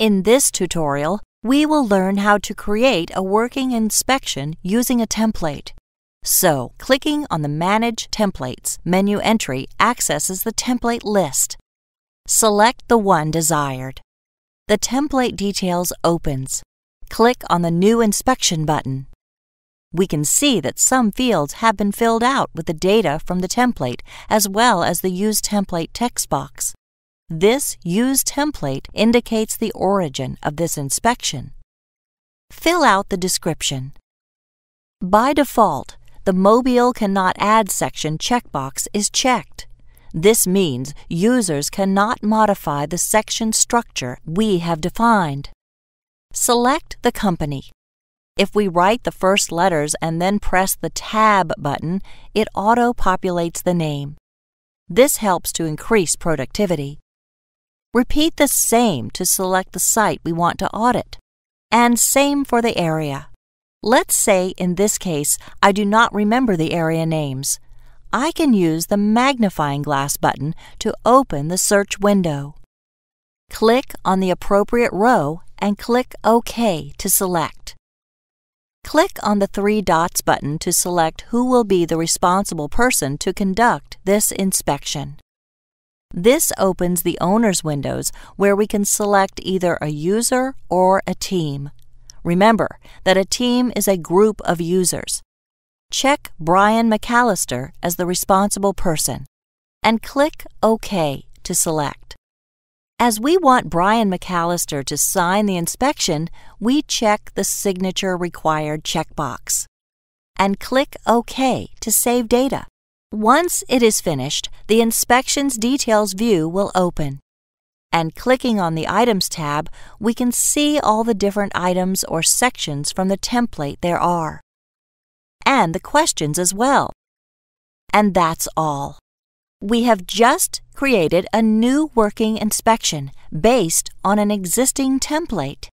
In this tutorial, we will learn how to create a working inspection using a template. So, clicking on the Manage Templates menu entry accesses the template list. Select the one desired. The template details opens. Click on the New Inspection button. We can see that some fields have been filled out with the data from the template as well as the Use Template text box. This use template indicates the origin of this inspection. Fill out the description. By default, the Mobile Cannot Add section checkbox is checked. This means users cannot modify the section structure we have defined. Select the company. If we write the first letters and then press the Tab button, it auto-populates the name. This helps to increase productivity. Repeat the same to select the site we want to audit, and same for the area. Let's say in this case, I do not remember the area names. I can use the magnifying glass button to open the search window. Click on the appropriate row and click OK to select. Click on the three dots button to select who will be the responsible person to conduct this inspection. This opens the owner's windows where we can select either a user or a team. Remember that a team is a group of users. Check Brian McAllister as the responsible person and click OK to select. As we want Brian McAllister to sign the inspection, we check the Signature Required checkbox and click OK to save data. Once it is finished, the Inspections Details view will open. And clicking on the Items tab, we can see all the different items or sections from the template there are. And the questions as well. And that's all. We have just created a new working inspection based on an existing template.